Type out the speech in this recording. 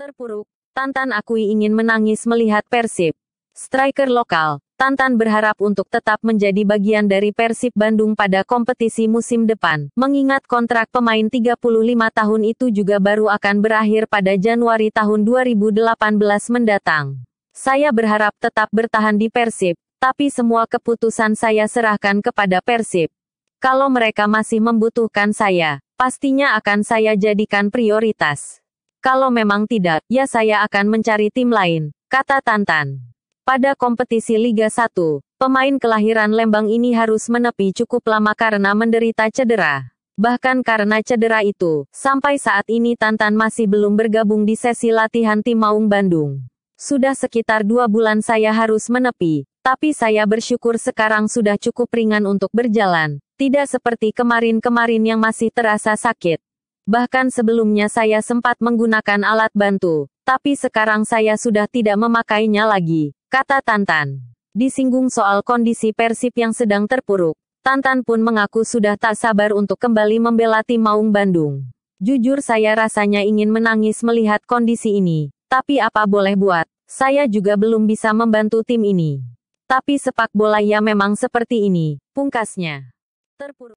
Terpuruk, Tantan akui ingin menangis melihat Persib. Striker lokal, Tantan berharap untuk tetap menjadi bagian dari Persib Bandung pada kompetisi musim depan, mengingat kontrak pemain 35 tahun itu juga baru akan berakhir pada Januari tahun 2018 mendatang. Saya berharap tetap bertahan di Persib, tapi semua keputusan saya serahkan kepada Persib. Kalau mereka masih membutuhkan saya, pastinya akan saya jadikan prioritas. Kalau memang tidak, ya saya akan mencari tim lain, kata Tantan. Pada kompetisi Liga 1, pemain kelahiran Lembang ini harus menepi cukup lama karena menderita cedera. Bahkan karena cedera itu, sampai saat ini Tantan masih belum bergabung di sesi latihan tim Maung Bandung. Sudah sekitar dua bulan saya harus menepi, tapi saya bersyukur sekarang sudah cukup ringan untuk berjalan, tidak seperti kemarin-kemarin yang masih terasa sakit. Bahkan sebelumnya saya sempat menggunakan alat bantu, tapi sekarang saya sudah tidak memakainya lagi, kata Tantan. Disinggung soal kondisi Persib yang sedang terpuruk, Tantan pun mengaku sudah tak sabar untuk kembali membela tim Maung Bandung. Jujur saya rasanya ingin menangis melihat kondisi ini, tapi apa boleh buat, saya juga belum bisa membantu tim ini. Tapi sepak bola ya memang seperti ini, pungkasnya. Terpuruk.